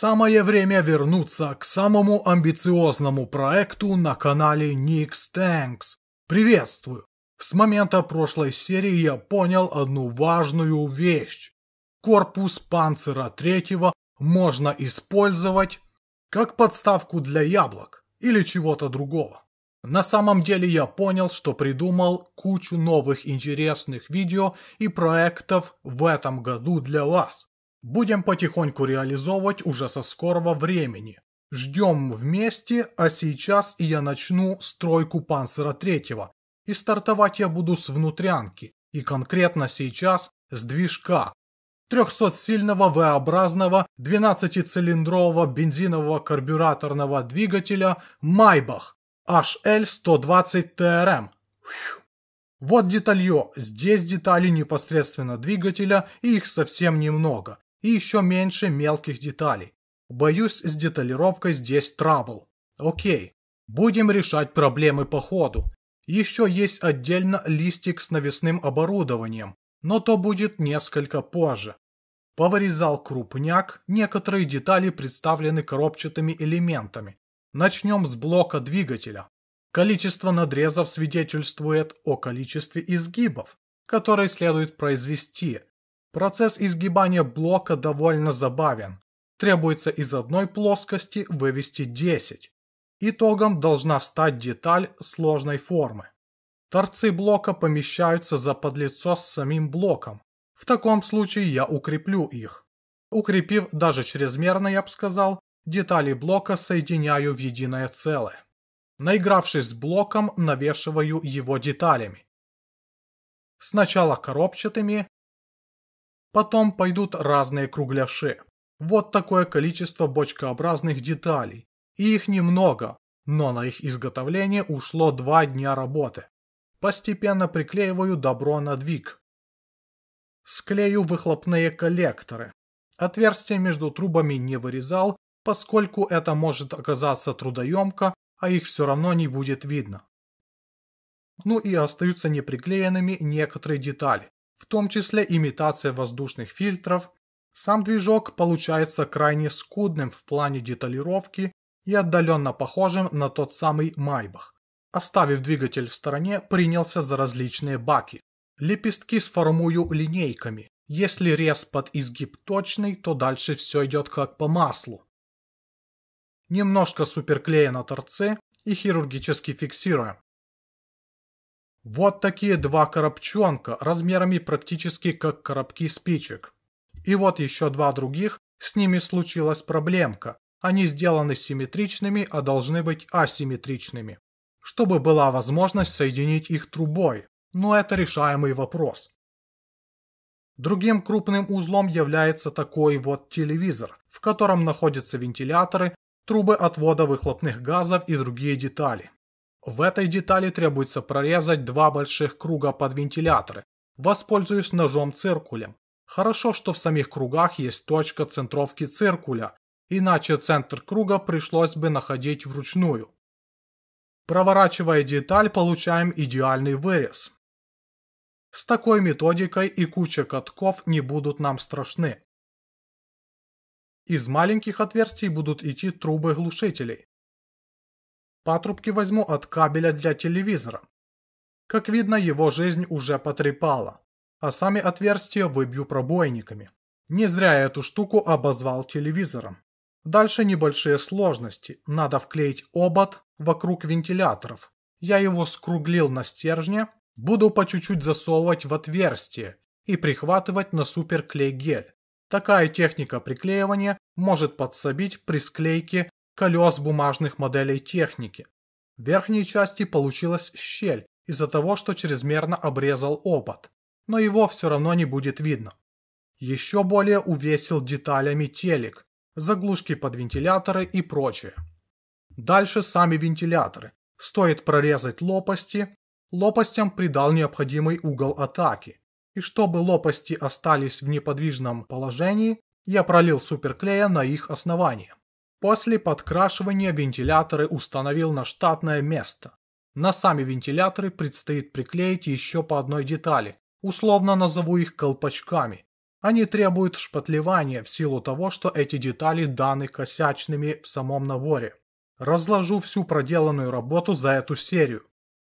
Самое время вернуться к самому амбициозному проекту на канале Nix Tanks. Приветствую! С момента прошлой серии я понял одну важную вещь. Корпус Панцера третьего можно использовать как подставку для яблок или чего-то другого. На самом деле я понял, что придумал кучу новых интересных видео и проектов в этом году для вас. Будем потихоньку реализовывать уже со скорого времени. Ждем вместе, а сейчас я начну стройку панцера третьего. И стартовать я буду с внутрянки, и конкретно сейчас с движка. 300-сильного V-образного 12-цилиндрового бензинового карбюраторного двигателя Maybach HL120 TRM. Вот деталье, здесь детали непосредственно двигателя и их совсем немного и еще меньше мелких деталей. Боюсь, с деталировкой здесь трабл. Окей, будем решать проблемы по ходу. Еще есть отдельно листик с навесным оборудованием, но то будет несколько позже. Повырезал крупняк, некоторые детали представлены коробчатыми элементами. Начнем с блока двигателя. Количество надрезов свидетельствует о количестве изгибов, которые следует произвести – Процесс изгибания блока довольно забавен. Требуется из одной плоскости вывести 10. Итогом должна стать деталь сложной формы. Торцы блока помещаются за подлицо с самим блоком. В таком случае я укреплю их. Укрепив даже чрезмерно, я бы сказал, детали блока соединяю в единое целое. Наигравшись с блоком, навешиваю его деталями. Сначала коробчатыми, Потом пойдут разные кругляши. Вот такое количество бочкообразных деталей. И их немного, но на их изготовление ушло два дня работы. Постепенно приклеиваю добро на двиг. Склею выхлопные коллекторы. Отверстие между трубами не вырезал, поскольку это может оказаться трудоемко, а их все равно не будет видно. Ну и остаются неприклеенными некоторые детали в том числе имитация воздушных фильтров, сам движок получается крайне скудным в плане деталировки и отдаленно похожим на тот самый Майбах. Оставив двигатель в стороне, принялся за различные баки. Лепестки сформую линейками. Если рез под изгиб точный, то дальше все идет как по маслу. Немножко суперклея на торце и хирургически фиксируем. Вот такие два коробчонка, размерами практически как коробки спичек. И вот еще два других, с ними случилась проблемка. Они сделаны симметричными, а должны быть асимметричными. Чтобы была возможность соединить их трубой. Но это решаемый вопрос. Другим крупным узлом является такой вот телевизор, в котором находятся вентиляторы, трубы отвода выхлопных газов и другие детали. В этой детали требуется прорезать два больших круга под вентиляторы. Воспользуюсь ножом-циркулем. Хорошо, что в самих кругах есть точка центровки циркуля, иначе центр круга пришлось бы находить вручную. Проворачивая деталь, получаем идеальный вырез. С такой методикой и куча катков не будут нам страшны. Из маленьких отверстий будут идти трубы глушителей. Патрубки возьму от кабеля для телевизора. Как видно, его жизнь уже потрепала, а сами отверстия выбью пробойниками. Не зря я эту штуку обозвал телевизором. Дальше небольшие сложности. Надо вклеить обод вокруг вентиляторов. Я его скруглил на стержне, буду по чуть-чуть засовывать в отверстие и прихватывать на суперклей-гель. Такая техника приклеивания может подсобить при склейке колес бумажных моделей техники. В верхней части получилась щель из-за того, что чрезмерно обрезал обод, но его все равно не будет видно. Еще более увесил деталями телек, заглушки под вентиляторы и прочее. Дальше сами вентиляторы. Стоит прорезать лопасти, лопастям придал необходимый угол атаки. И чтобы лопасти остались в неподвижном положении, я пролил суперклея на их основание. После подкрашивания вентиляторы установил на штатное место. На сами вентиляторы предстоит приклеить еще по одной детали, условно назову их колпачками. Они требуют шпатлевания в силу того, что эти детали даны косячными в самом наборе. Разложу всю проделанную работу за эту серию.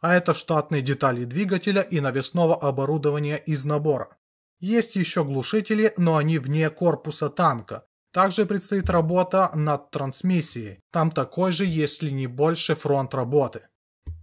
А это штатные детали двигателя и навесного оборудования из набора. Есть еще глушители, но они вне корпуса танка, также предстоит работа над трансмиссией. Там такой же, если не больше, фронт работы.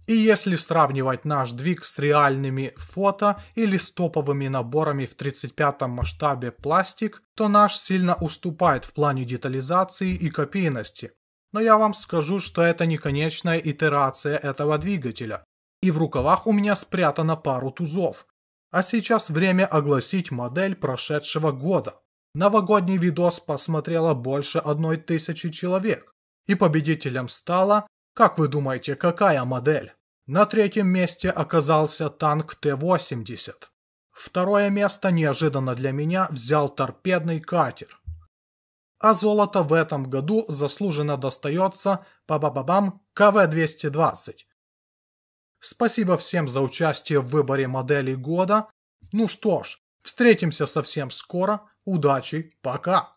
И если сравнивать наш двиг с реальными фото или с топовыми наборами в 35 м масштабе пластик, то наш сильно уступает в плане детализации и копийности. Но я вам скажу, что это не конечная итерация этого двигателя. И в рукавах у меня спрятано пару тузов. А сейчас время огласить модель прошедшего года. Новогодний видос посмотрело больше одной тысячи человек. И победителем стала, как вы думаете, какая модель? На третьем месте оказался танк Т-80. Второе место неожиданно для меня взял торпедный катер. А золото в этом году заслуженно достается ба-ба-ба-бам КВ-220. Спасибо всем за участие в выборе моделей года. Ну что ж, Встретимся совсем скоро. Удачи, пока!